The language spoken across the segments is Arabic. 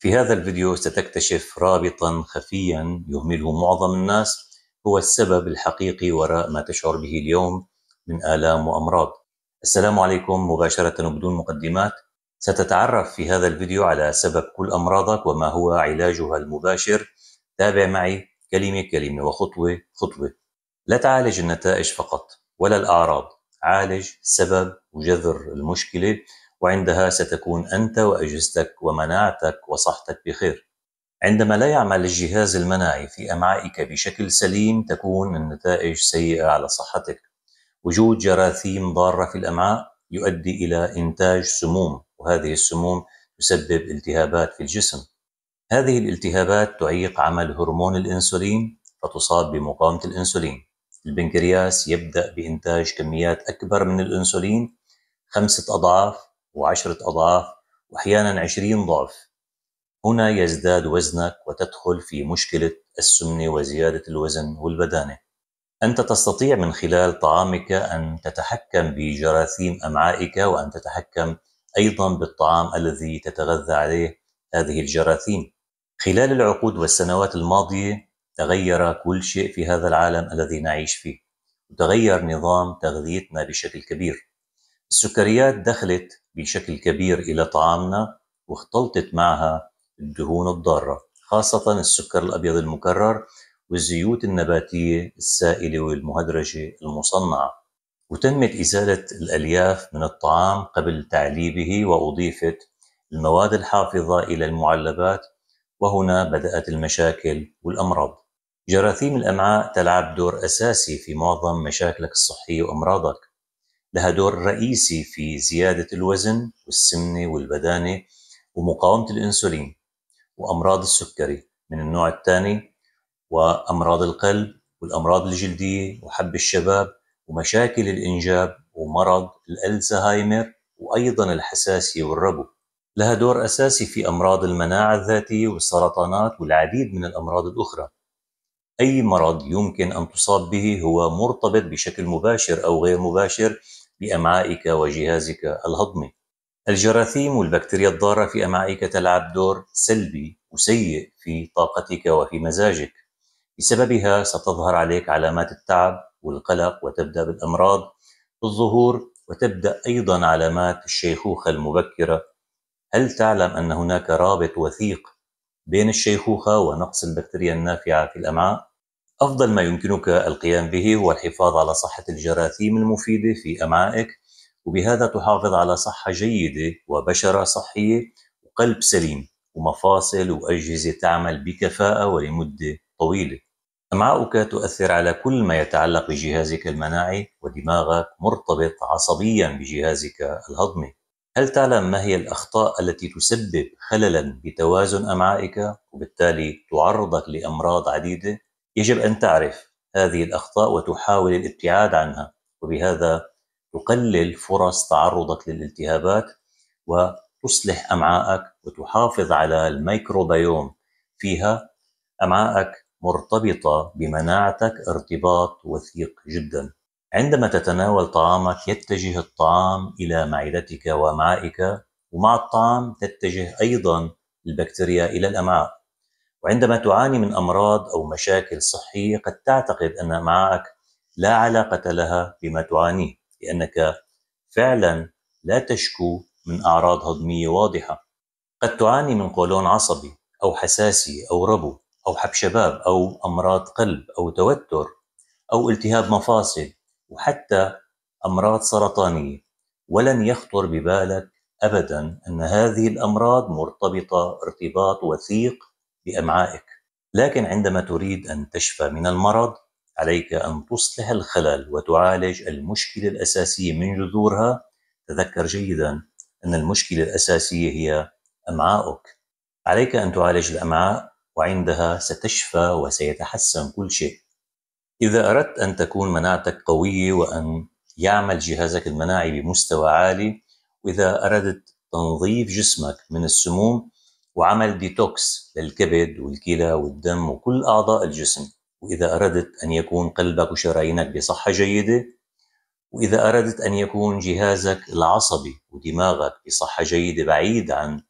في هذا الفيديو ستكتشف رابطا خفيا يهمله معظم الناس هو السبب الحقيقي وراء ما تشعر به اليوم من آلام وأمراض السلام عليكم مباشرة وبدون مقدمات ستتعرف في هذا الفيديو على سبب كل أمراضك وما هو علاجها المباشر تابع معي كلمة كلمة وخطوة خطوة لا تعالج النتائج فقط ولا الأعراض عالج سبب وجذر المشكلة وعندها ستكون أنت وأجهزتك ومناعتك وصحتك بخير. عندما لا يعمل الجهاز المناعي في أمعائك بشكل سليم تكون النتائج سيئة على صحتك. وجود جراثيم ضارة في الأمعاء يؤدي إلى إنتاج سموم وهذه السموم تسبب التهابات في الجسم. هذه الالتهابات تعيق عمل هرمون الانسولين فتصاب بمقاومه الانسولين. البنكرياس يبدا بانتاج كميات اكبر من الانسولين خمسه اضعاف وعشرة أضعاف وأحيانا عشرين ضعف هنا يزداد وزنك وتدخل في مشكلة السمنة وزيادة الوزن والبدانة أنت تستطيع من خلال طعامك أن تتحكم بجراثيم أمعائك وأن تتحكم أيضا بالطعام الذي تتغذى عليه هذه الجراثيم خلال العقود والسنوات الماضية تغير كل شيء في هذا العالم الذي نعيش فيه وتغير نظام تغذيتنا بشكل كبير السكريات دخلت بشكل كبير إلى طعامنا واختلطت معها الدهون الضارة خاصة السكر الأبيض المكرر والزيوت النباتية السائلة والمهدرجة المصنعة وتمت إزالة الألياف من الطعام قبل تعليبه وأضيفت المواد الحافظة إلى المعلبات وهنا بدأت المشاكل والأمراض جراثيم الأمعاء تلعب دور أساسي في معظم مشاكلك الصحية وأمراضك لها دور رئيسي في زيادة الوزن والسمنة والبدانة ومقاومة الأنسولين وأمراض السكري من النوع الثاني وأمراض القلب والأمراض الجلدية وحب الشباب ومشاكل الإنجاب ومرض الألزهايمر وأيضا الحساسية والربو لها دور أساسي في أمراض المناعة الذاتية والسرطانات والعديد من الأمراض الأخرى أي مرض يمكن أن تصاب به هو مرتبط بشكل مباشر أو غير مباشر بأمعائك وجهازك الهضمي الجراثيم والبكتيريا الضارة في أمعائك تلعب دور سلبي وسيء في طاقتك وفي مزاجك بسببها ستظهر عليك علامات التعب والقلق وتبدأ بالأمراض بالظهور وتبدأ أيضا علامات الشيخوخة المبكرة هل تعلم أن هناك رابط وثيق بين الشيخوخة ونقص البكتيريا النافعة في الأمعاء؟ أفضل ما يمكنك القيام به هو الحفاظ على صحة الجراثيم المفيدة في أمعائك وبهذا تحافظ على صحة جيدة وبشرة صحية وقلب سليم ومفاصل وأجهزة تعمل بكفاءة ولمدة طويلة أمعاؤك تؤثر على كل ما يتعلق بجهازك المناعي ودماغك مرتبط عصبيا بجهازك الهضمي هل تعلم ما هي الأخطاء التي تسبب خللا بتوازن أمعائك وبالتالي تعرضك لأمراض عديدة؟ يجب أن تعرف هذه الأخطاء وتحاول الابتعاد عنها وبهذا تقلل فرص تعرضك للالتهابات وتصلح أمعاءك وتحافظ على الميكروبيوم فيها أمعاءك مرتبطة بمناعتك ارتباط وثيق جدا عندما تتناول طعامك يتجه الطعام إلى معدتك وأمعائك ومع الطعام تتجه أيضا البكتيريا إلى الأمعاء وعندما تعاني من امراض او مشاكل صحيه قد تعتقد ان معك لا علاقه لها بما تعانيه لانك فعلا لا تشكو من اعراض هضميه واضحه قد تعاني من قولون عصبي او حساسيه او ربو او حب شباب او امراض قلب او توتر او التهاب مفاصل وحتى امراض سرطانيه ولن يخطر ببالك ابدا ان هذه الامراض مرتبطه ارتباط وثيق بامعائك لكن عندما تريد ان تشفى من المرض عليك ان تصلح الخلل وتعالج المشكله الاساسيه من جذورها تذكر جيدا ان المشكله الاساسيه هي امعائك عليك ان تعالج الامعاء وعندها ستشفى وسيتحسن كل شيء اذا اردت ان تكون مناعتك قويه وان يعمل جهازك المناعي بمستوى عالي واذا اردت تنظيف جسمك من السموم وعمل ديتوكس للكبد والكلى والدم وكل أعضاء الجسم وإذا أردت أن يكون قلبك وشرايينك بصحة جيدة وإذا أردت أن يكون جهازك العصبي ودماغك بصحة جيدة بعيد عن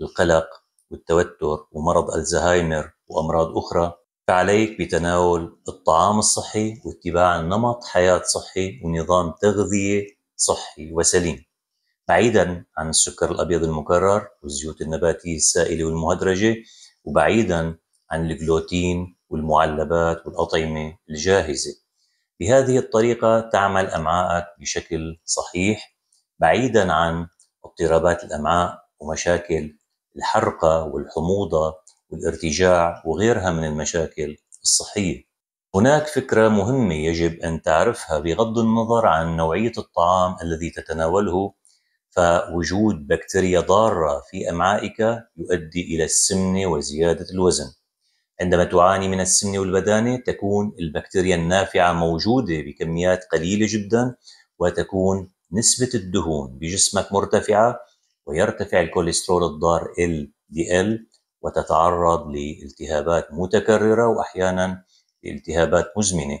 القلق والتوتر ومرض الزهايمر وأمراض أخرى فعليك بتناول الطعام الصحي واتباع نمط حياة صحي ونظام تغذية صحي وسليم بعيدا عن السكر الابيض المكرر والزيوت النباتيه السائله والمهدرجه وبعيدا عن الجلوتين والمعلبات والاطعمه الجاهزه. بهذه الطريقه تعمل امعائك بشكل صحيح بعيدا عن اضطرابات الامعاء ومشاكل الحرقه والحموضه والارتجاع وغيرها من المشاكل الصحيه. هناك فكره مهمه يجب ان تعرفها بغض النظر عن نوعيه الطعام الذي تتناوله فوجود بكتيريا ضارة في أمعائك يؤدي إلى السمنة وزيادة الوزن عندما تعاني من السمنة والبدانة تكون البكتيريا النافعة موجودة بكميات قليلة جدا وتكون نسبة الدهون بجسمك مرتفعة ويرتفع الكوليسترول الضار LDL وتتعرض لالتهابات متكررة وأحيانا لالتهابات مزمنة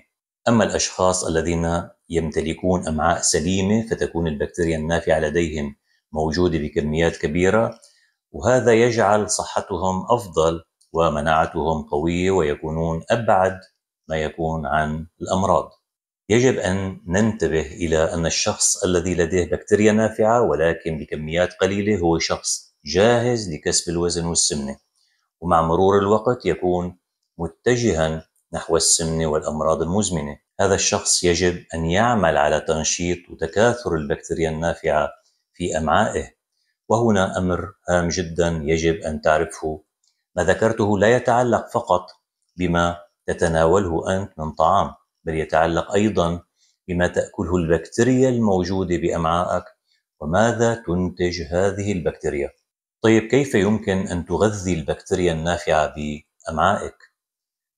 أما الأشخاص الذين يمتلكون أمعاء سليمة فتكون البكتيريا النافعة لديهم موجودة بكميات كبيرة وهذا يجعل صحتهم أفضل ومناعتهم قوية ويكونون أبعد ما يكون عن الأمراض. يجب أن ننتبه إلى أن الشخص الذي لديه بكتيريا نافعة ولكن بكميات قليلة هو شخص جاهز لكسب الوزن والسمنة ومع مرور الوقت يكون متجها نحو السمنة والأمراض المزمنة هذا الشخص يجب أن يعمل على تنشيط وتكاثر البكتيريا النافعة في أمعائه وهنا أمر هام جدا يجب أن تعرفه ما ذكرته لا يتعلق فقط بما تتناوله أنت من طعام بل يتعلق أيضا بما تأكله البكتيريا الموجودة بأمعائك وماذا تنتج هذه البكتيريا طيب كيف يمكن أن تغذي البكتيريا النافعة بأمعائك؟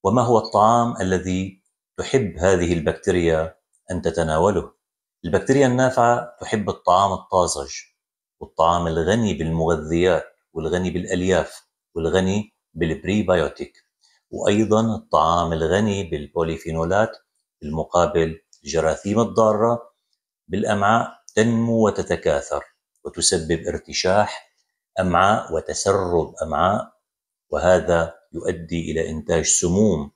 وما هو الطعام الذي تحب هذه البكتيريا أن تتناوله البكتيريا النافعة تحب الطعام الطازج والطعام الغني بالمغذيات والغني بالألياف والغني بالبريبايوتيك وأيضا الطعام الغني بالبوليفينولات بالمقابل الجراثيم الضارة بالأمعاء تنمو وتتكاثر وتسبب ارتشاح أمعاء وتسرب أمعاء وهذا يؤدي الى انتاج سموم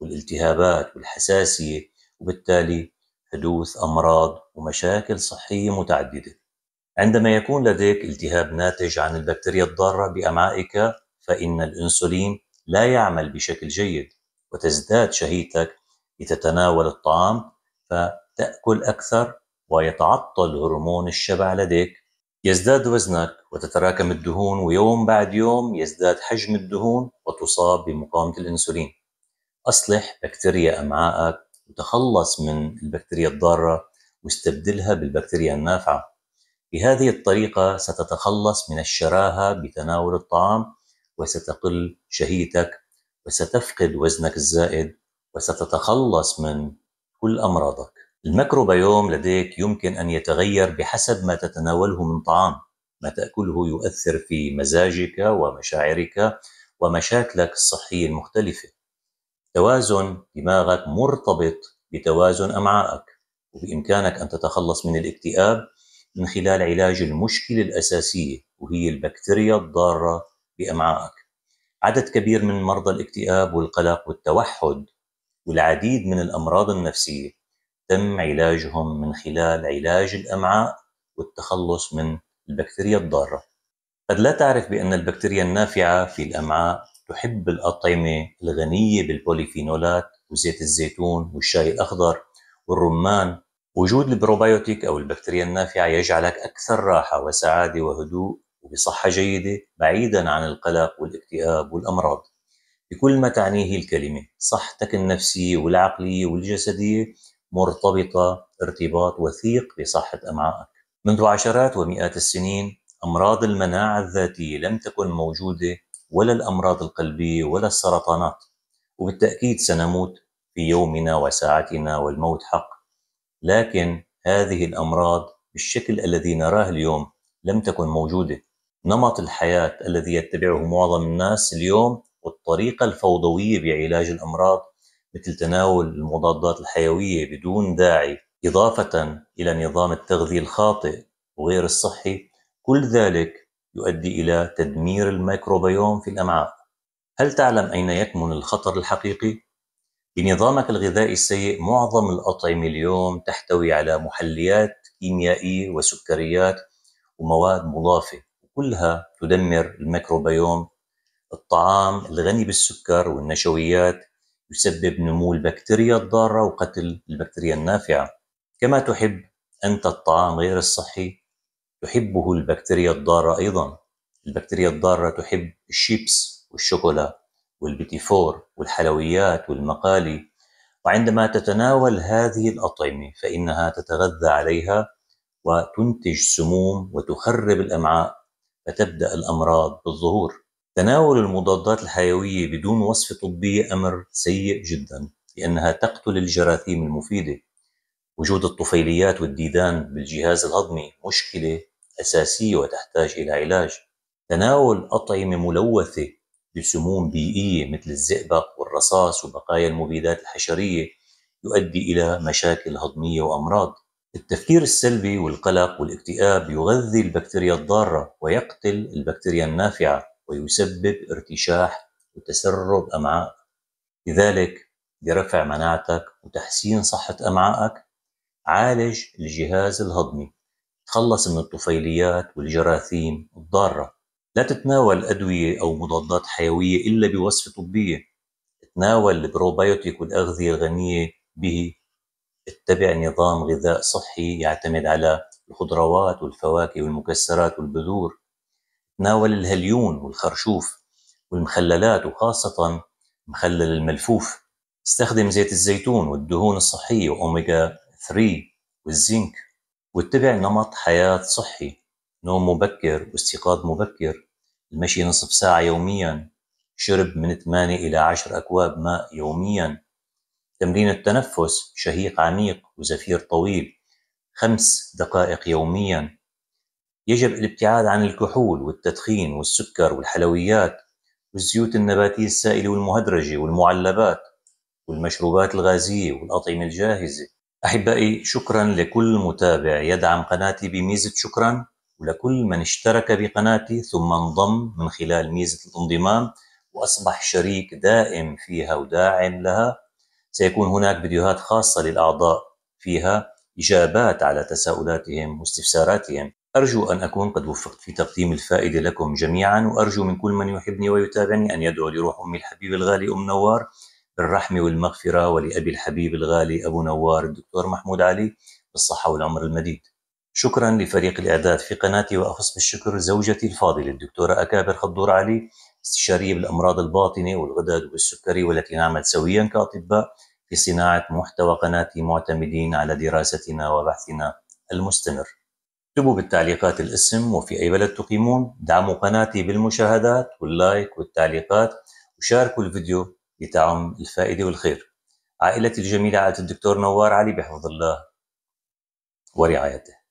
والالتهابات والحساسيه وبالتالي حدوث امراض ومشاكل صحيه متعدده. عندما يكون لديك التهاب ناتج عن البكتيريا الضاره بامعائك فان الانسولين لا يعمل بشكل جيد وتزداد شهيتك لتتناول الطعام فتاكل اكثر ويتعطل هرمون الشبع لديك يزداد وزنك وتتراكم الدهون ويوم بعد يوم يزداد حجم الدهون وتصاب بمقاومة الأنسولين أصلح بكتيريا أمعائك وتخلص من البكتيريا الضارة واستبدلها بالبكتيريا النافعة بهذه الطريقة ستتخلص من الشراهة بتناول الطعام وستقل شهيتك وستفقد وزنك الزائد وستتخلص من كل أمراضك الميكروبيوم لديك يمكن أن يتغير بحسب ما تتناوله من طعام ما تأكله يؤثر في مزاجك ومشاعرك ومشاكلك الصحية المختلفة توازن دماغك مرتبط بتوازن أمعائك وبإمكانك أن تتخلص من الاكتئاب من خلال علاج المشكلة الأساسية وهي البكتيريا الضارة بأمعائك عدد كبير من مرضى الاكتئاب والقلق والتوحد والعديد من الأمراض النفسية تم علاجهم من خلال علاج الأمعاء والتخلص من البكتيريا الضارة قد لا تعرف بأن البكتيريا النافعة في الأمعاء تحب الأطعمة الغنية بالبوليفينولات وزيت الزيتون والشاي الأخضر والرمان وجود البروبايوتيك أو البكتيريا النافعة يجعلك أكثر راحة وسعادة وهدوء وبصحة جيدة بعيدا عن القلق والاكتئاب والأمراض بكل ما تعنيه الكلمة صحتك النفسية والعقلية والجسدية مرتبطة ارتباط وثيق بصحة أمعائك منذ عشرات ومئات السنين أمراض المناعة الذاتية لم تكن موجودة ولا الأمراض القلبية ولا السرطانات وبالتأكيد سنموت في يومنا وساعتنا والموت حق لكن هذه الأمراض بالشكل الذي نراه اليوم لم تكن موجودة نمط الحياة الذي يتبعه معظم الناس اليوم والطريقة الفوضوية بعلاج الأمراض مثل تناول المضادات الحيوية بدون داعي إضافة إلى نظام التغذية الخاطئ وغير الصحي كل ذلك يؤدي إلى تدمير الميكروبيوم في الأمعاء هل تعلم أين يكمن الخطر الحقيقي؟ بنظامك الغذائي السيء معظم الأطعمة اليوم تحتوي على محليات كيميائية وسكريات ومواد مضافة كلها تدمر الميكروبيوم الطعام الغني بالسكر والنشويات يسبب نمو البكتيريا الضارة وقتل البكتيريا النافعة كما تحب أنت الطعام غير الصحي تحبه البكتيريا الضارة أيضا البكتيريا الضارة تحب الشيبس والشوكولا والبيتيفور والحلويات والمقالي وعندما تتناول هذه الأطعمة فإنها تتغذى عليها وتنتج سموم وتخرب الأمعاء فتبدأ الأمراض بالظهور تناول المضادات الحيوية بدون وصفة طبية أمر سيء جدا لأنها تقتل الجراثيم المفيدة وجود الطفيليات والديدان بالجهاز الهضمي مشكلة أساسية وتحتاج إلى علاج تناول أطعمة ملوثة بسموم بيئية مثل الزئبق والرصاص وبقايا المبيدات الحشرية يؤدي إلى مشاكل هضمية وأمراض التفكير السلبي والقلق والاكتئاب يغذي البكتيريا الضارة ويقتل البكتيريا النافعة ويسبب ارتشاح وتسرب أمعاء لذلك برفع مناعتك وتحسين صحة أمعائك عالج الجهاز الهضمي تخلص من الطفيليات والجراثيم الضارة لا تتناول أدوية أو مضادات حيوية إلا بوصفة طبية تناول البروبيوتيك والأغذية الغنية به اتبع نظام غذاء صحي يعتمد على الخضروات والفواكه والمكسرات والبذور تناول الهليون والخرشوف والمخللات وخاصة مخلل الملفوف استخدم زيت الزيتون والدهون الصحية وأوميجا 3 والزنك واتبع نمط حياة صحي نوم مبكر واستيقاظ مبكر المشي نصف ساعة يوميا شرب من 8 إلى 10 أكواب ماء يوميا تمرين التنفس شهيق عميق وزفير طويل خمس دقائق يوميا يجب الابتعاد عن الكحول والتدخين والسكر والحلويات والزيوت النباتية السائلة والمهدرجة والمعلبات والمشروبات الغازية والأطعمة الجاهزة أحبائي شكرا لكل متابع يدعم قناتي بميزة شكرا ولكل من اشترك بقناتي ثم انضم من خلال ميزة الانضمام وأصبح شريك دائم فيها وداعم لها سيكون هناك فيديوهات خاصة للأعضاء فيها إجابات على تساؤلاتهم واستفساراتهم أرجو أن أكون قد وفقت في تقديم الفائدة لكم جميعا وأرجو من كل من يحبني ويتابعني أن يدعو لروح أمي الحبيب الغالي أم نوار بالرحمة والمغفرة ولأبي الحبيب الغالي أبو نوار الدكتور محمود علي بالصحة والعمر المديد شكرا لفريق الإعداد في قناتي وأخص بالشكر زوجتي الفاضلة الدكتورة أكابر خضور علي استشارية بالأمراض الباطنة والغدد والسكري والتي نعمل سويا كأطباء في صناعة محتوى قناتي معتمدين على دراستنا وبحثنا المستمر اكتبوا بالتعليقات الاسم وفي أي بلد تقيمون دعموا قناتي بالمشاهدات واللايك والتعليقات وشاركوا الفيديو لتعم الفائدة والخير عائلتي الجميلة عائلة الدكتور نوار علي بحفظ الله ورعايته